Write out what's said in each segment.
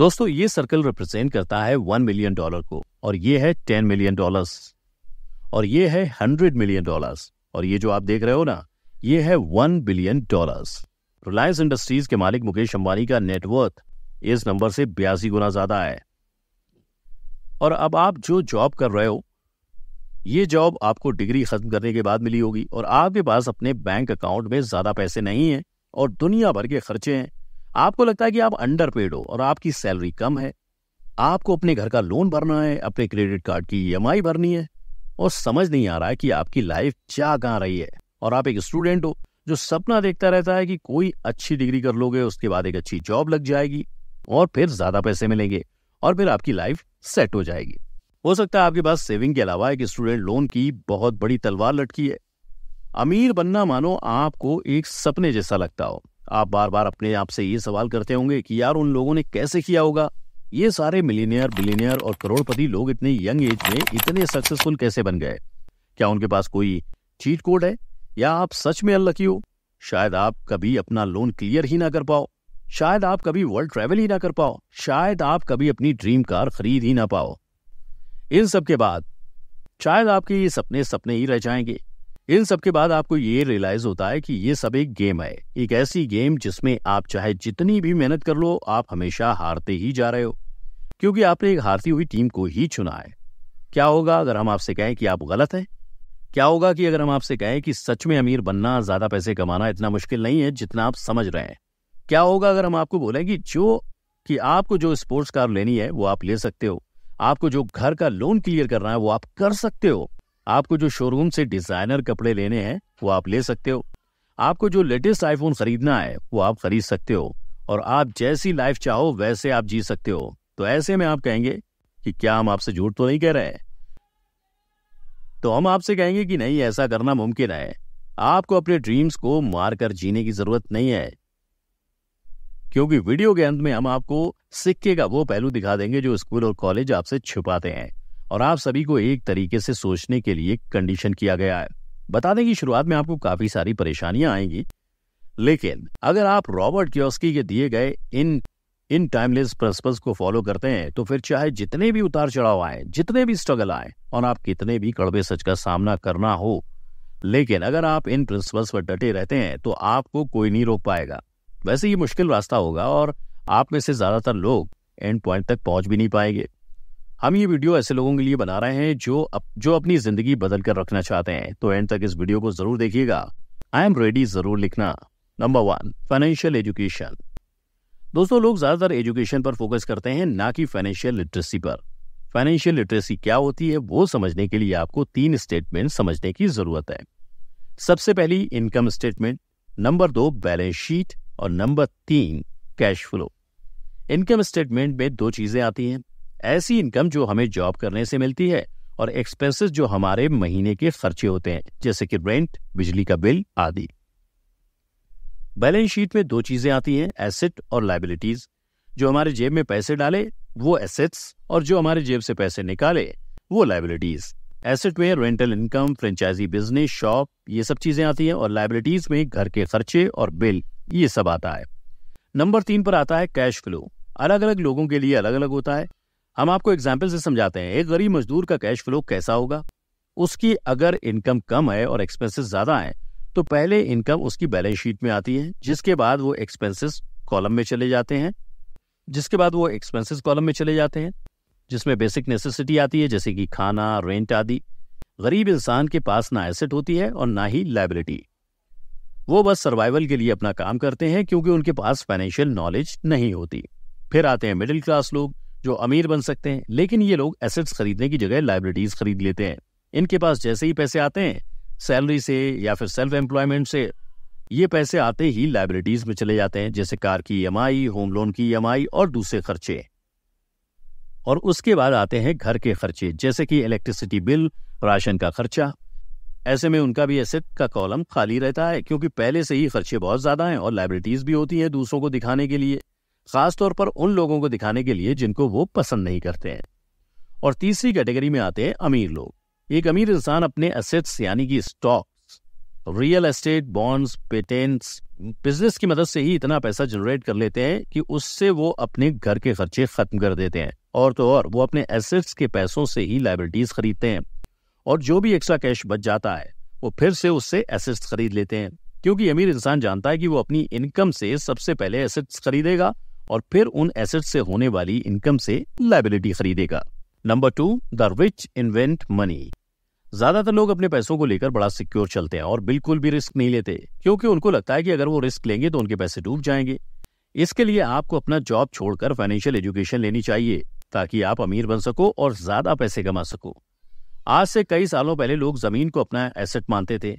दोस्तों ये circle represent करता है वन मिलियन डॉलर को और ये है टेन मिलियन डॉलर्स और ये है हंड्रेड मिलियन डॉलर्स और ये जो आप देख रहे हो ना ये है one billion dollars Reliance Industries के मालिक मुकेश अंबानी का नेटवर्थ इस नंबर से बयासी गुना ज्यादा है और अब आप जो जॉब कर रहे हो ये जॉब आपको डिग्री खत्म करने के बाद मिली होगी और आपके पास अपने बैंक अकाउंट में ज्यादा पैसे नहीं है और दुनिया भर के खर्चे हैं आपको लगता है कि आप अंडर पेड हो और आपकी सैलरी कम है आपको अपने घर का लोन भरना है अपने क्रेडिट कार्ड की ई e भरनी है और समझ नहीं आ रहा है कि आपकी लाइफ जा कहाँ रही है और आप एक स्टूडेंट हो जो सपना देखता रहता है कि कोई अच्छी डिग्री कर लोगे उसके बाद एक अच्छी जॉब लग जाएगी और फिर ज्यादा पैसे मिलेंगे और फिर आपकी लाइफ सेट हो जाएगी हो सकता है आपके पास सेविंग के अलावा एक स्टूडेंट लोन की बहुत बड़ी तलवार लटकी है अमीर बनना मानो आपको एक सपने जैसा लगता हो आप बार बार अपने आप से ये सवाल करते होंगे कि यार उन लोगों ने कैसे किया होगा ये सारे मिलीनियर बिलीनियर और करोड़पति लोग इतने यंग एज में इतने सक्सेसफुल कैसे बन गए क्या उनके पास कोई चीट कोड है या आप सच में अनलकी हो शायद आप कभी अपना लोन क्लियर ही ना कर पाओ शायद आप कभी वर्ल्ड ट्रेवल ही ना कर पाओ शायद आप कभी अपनी ड्रीम कार खरीद ही ना पाओ इन सब के बाद शायद आपके ये सपने सपने ही रह जाएंगे इन सब के बाद आपको ये रियलाइज होता है कि ये सब एक गेम है एक ऐसी गेम जिसमें आप चाहे जितनी भी मेहनत कर लो आप हमेशा हारते ही जा रहे हो क्योंकि आपने एक हारती हुई टीम को ही चुना है क्या होगा अगर हम आपसे कहें कि आप गलत हैं क्या होगा कि अगर हम आपसे कहें कि सच में अमीर बनना ज्यादा पैसे कमाना इतना मुश्किल नहीं है जितना आप समझ रहे हैं क्या होगा अगर हम आपको बोलें कि जो कि आपको जो स्पोर्ट्स कार लेनी है वो आप ले सकते हो आपको जो घर का लोन क्लियर करना है वो आप कर सकते हो आपको जो शोरूम से डिजाइनर कपड़े लेने हैं वो आप ले सकते हो आपको जो लेटेस्ट आईफोन खरीदना है वो आप खरीद सकते हो और आप जैसी लाइफ चाहो वैसे आप जी सकते हो तो ऐसे में आप कहेंगे कि क्या हम आपसे झूठ तो नहीं कह रहे तो हम आपसे कहेंगे कि नहीं ऐसा करना मुमकिन है आपको अपने ड्रीम्स को मारकर जीने की जरूरत नहीं है क्योंकि वीडियो के अंत में हम आपको सिक्के का वो पहलू दिखा देंगे जो स्कूल और कॉलेज आपसे छुपाते हैं और आप सभी को एक तरीके से सोचने के लिए कंडीशन किया गया है बता दें कि शुरुआत में आपको काफी सारी परेशानियां आएंगी लेकिन अगर आप रॉबर्ट क्योस्की के दिए गए इन इन टाइमलेस प्रिंसिपल्स को फॉलो करते हैं तो फिर चाहे जितने भी उतार चढ़ाव आए जितने भी स्ट्रगल आए और आप कितने भी कड़बे सच का सामना करना हो लेकिन अगर आप इन प्रिंसिपल्स पर डटे रहते हैं तो आपको कोई नहीं रोक पाएगा वैसे ये मुश्किल रास्ता होगा और आप में से ज्यादातर लोग एंड पॉइंट तक पहुंच भी नहीं पाएंगे हम ये वीडियो ऐसे लोगों के लिए बना रहे हैं जो अप, जो अपनी जिंदगी बदल कर रखना चाहते हैं तो एंड तक इस वीडियो को जरूर देखिएगा आई एम रेडी जरूर लिखना नंबर वन फाइनेंशियल एजुकेशन दोस्तों लोग ज्यादातर एजुकेशन पर फोकस करते हैं ना कि फाइनेंशियल लिटरेसी पर फाइनेंशियल लिटरेसी क्या होती है वो समझने के लिए आपको तीन स्टेटमेंट समझने की जरूरत है सबसे पहली इनकम स्टेटमेंट नंबर दो बैलेंस शीट और नंबर तीन कैश फ्लो इनकम स्टेटमेंट में दो चीजें आती हैं ऐसी इनकम जो हमें जॉब करने से मिलती है और एक्सपेंसेस जो हमारे महीने के खर्चे होते हैं जैसे कि रेंट बिजली का बिल आदि बैलेंस शीट में दो चीजें आती हैं एसेट और लाइबिलिटीज जो हमारे जेब में पैसे डाले वो एसेट्स और जो हमारे जेब से पैसे निकाले वो लाइबिलिटीज एसेट में rental income franchise business shop ये सब चीजें आती हैं और लाइबिलिटीज में घर के खर्चे और बिल ये सब आता है नंबर तीन पर आता है कैश फ्लो अलग अलग लोगों के लिए अलग अलग होता है हम आपको एग्जाम्पल से समझाते हैं एक गरीब मजदूर का कैश फ्लो कैसा होगा उसकी अगर इनकम कम है और एक्सपेंसेस ज्यादा है तो पहले इनकम उसकी बैलेंस शीट में आती है जिसके बाद वो एक्सपेंसेस कॉलम में चले जाते हैं जिसके बाद वो एक्सपेंसेस कॉलम में चले जाते हैं जिसमें बेसिक नेसेसिटी आती है जैसे कि खाना रेंट आदि गरीब इंसान के पास ना एसेट होती है और ना ही लाइबिलिटी वो बस सर्वाइवल के लिए अपना काम करते हैं क्योंकि उनके पास फाइनेंशियल नॉलेज नहीं होती फिर आते हैं मिडिल क्लास लोग जो अमीर बन सकते हैं लेकिन ये लोग एसेट्स खरीदने की जगह लाइब्रेटीज खरीद लेते हैं इनके पास जैसे ही पैसे आते हैं सैलरी से या फिर सेल्फ एम्प्लॉयमेंट से ये पैसे आते ही लाइब्रेटीज में चले जाते हैं जैसे कार की ई होम लोन की ई e और दूसरे खर्चे और उसके बाद आते हैं घर के खर्चे जैसे कि इलेक्ट्रिसिटी बिल राशन का खर्चा ऐसे में उनका भी एसेट का कॉलम खाली रहता है क्योंकि पहले से ही खर्चे बहुत ज्यादा हैं और लाइब्रेटीज भी होती हैं दूसरों को दिखाने के लिए खासतौर पर उन लोगों को दिखाने के लिए जिनको वो पसंद नहीं करते हैं और तीसरी कैटेगरी में आते हैं अमीर लोग एक अमीर इंसान अपने असेट्स यानी कि stocks real estate bonds patents business की मदद से ही इतना पैसा जनरेट कर लेते हैं कि उससे वो अपने घर के खर्चे खत्म कर देते हैं और तो और वो अपने एसेट्स के पैसों से ही लाइबिलिटीज खरीदते हैं और जो भी एक्स्ट्रा कैश बच जाता है वो फिर से उससे एसेट्स खरीद लेते हैं क्योंकि अमीर इंसान जानता है कि वो अपनी इनकम से सबसे पहले एसेट्स खरीदेगा और फिर उन एसेट से होने वाली इनकम से लाइबिलिटी खरीदेगा number two the rich invent money ज्यादातर लोग अपने पैसों को लेकर बड़ा सिक्योर चलते हैं और बिल्कुल भी रिस्क नहीं लेते क्योंकि उनको लगता है कि अगर वो रिस्क लेंगे तो उनके पैसे डूब जाएंगे इसके लिए आपको अपना जॉब छोड़कर फाइनेंशियल एजुकेशन लेनी चाहिए ताकि आप अमीर बन सको और ज्यादा पैसे कमा सको आज से कई सालों पहले लोग जमीन को अपना एसेट मानते थे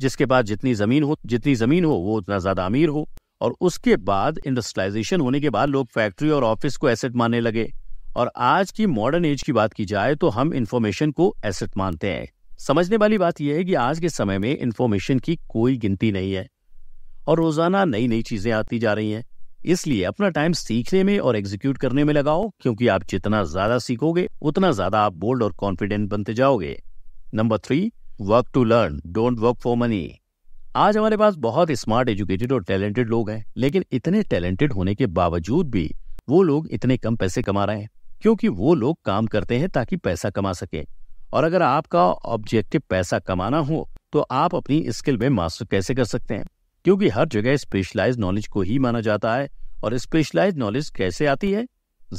जिसके पास जितनी जमीन हो जितनी जमीन हो वो उतना ज्यादा अमीर हो और उसके बाद इंडस्ट्रियलाइजेशन होने के बाद लोग फैक्ट्री और ऑफिस को एसेट मानने लगे और आज की मॉडर्न एज की बात की जाए तो हम इन्फॉर्मेशन को एसेट मानते हैं समझने वाली बात यह है कि आज के समय में इन्फॉर्मेशन की कोई गिनती नहीं है और रोजाना नई नई चीजें आती जा रही हैं इसलिए अपना टाइम सीखने में और एग्जीक्यूट करने में लगाओ क्योंकि आप जितना ज्यादा सीखोगे उतना ज्यादा आप बोल्ड और कॉन्फिडेंट बनते जाओगे number three work to learn don't work for money आज हमारे पास बहुत स्मार्ट एजुकेटेड और टैलेंटेड लोग हैं लेकिन इतने टैलेंटेड होने के बावजूद भी वो लोग इतने कम पैसे कमा रहे हैं क्योंकि वो लोग काम करते हैं ताकि पैसा कमा सके और अगर आपका ऑब्जेक्टिव पैसा कमाना हो तो आप अपनी स्किल में मास्टर कैसे कर सकते हैं क्योंकि हर जगह स्पेशलाइज नॉलेज को ही माना जाता है और स्पेशलाइज नॉलेज कैसे आती है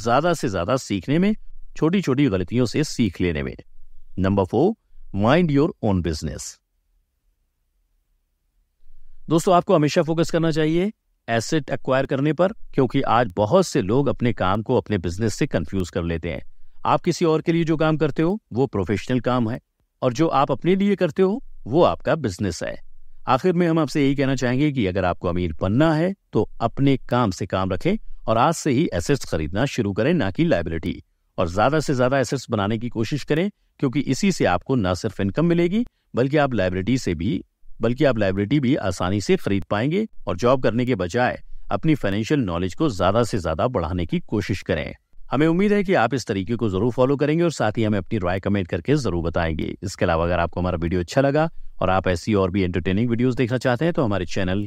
ज्यादा से ज्यादा सीखने में छोटी छोटी गलतियों से सीख लेने में number four mind your own business दोस्तों आपको हमेशा फोकस करना चाहिए एसेट एक्वायर करने पर क्योंकि आज बहुत से लोग अपने काम को अपने बिजनेस से कंफ्यूज कर लेते हैं आप किसी और के लिए जो काम करते हो वो प्रोफेशनल काम है और जो आप अपने लिए करते हो वो आपका बिजनेस है आखिर में हम आपसे यही कहना चाहेंगे कि अगर आपको अमीर बनना है तो अपने काम से काम रखें और आज से ही एसेट्स खरीदना शुरू करें ना कि लाइबिलिटी और ज्यादा से ज्यादा एसेट्स बनाने की कोशिश करें क्योंकि इसी से आपको ना सिर्फ इनकम मिलेगी बल्कि आप लाइबिलिटी से भी बल्कि आप लाइब्रेरी भी आसानी से खरीद पाएंगे और जॉब करने के बजाय अपनी फाइनेंशियल नॉलेज को ज्यादा से ज्यादा बढ़ाने की कोशिश करें हमें उम्मीद है कि आप इस तरीके को जरूर फॉलो करेंगे और साथ ही हमें अपनी राय कमेंट करके जरूर बताएंगे इसके अलावा अगर आपको हमारा वीडियो अच्छा लगा और आप ऐसी और भी एंटरटेनिंग वीडियोस देखना चाहते हैं तो हमारे चैनल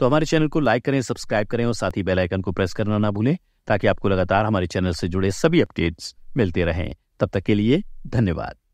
तो हमारे चैनल को लाइक करें सब्सक्राइब करें और साथ ही बेल आइकन को प्रेस करना ना भूलें ताकि आपको लगातार हमारे चैनल से जुड़े सभी अपडेट्स मिलते रहें तब तक के लिए धन्यवाद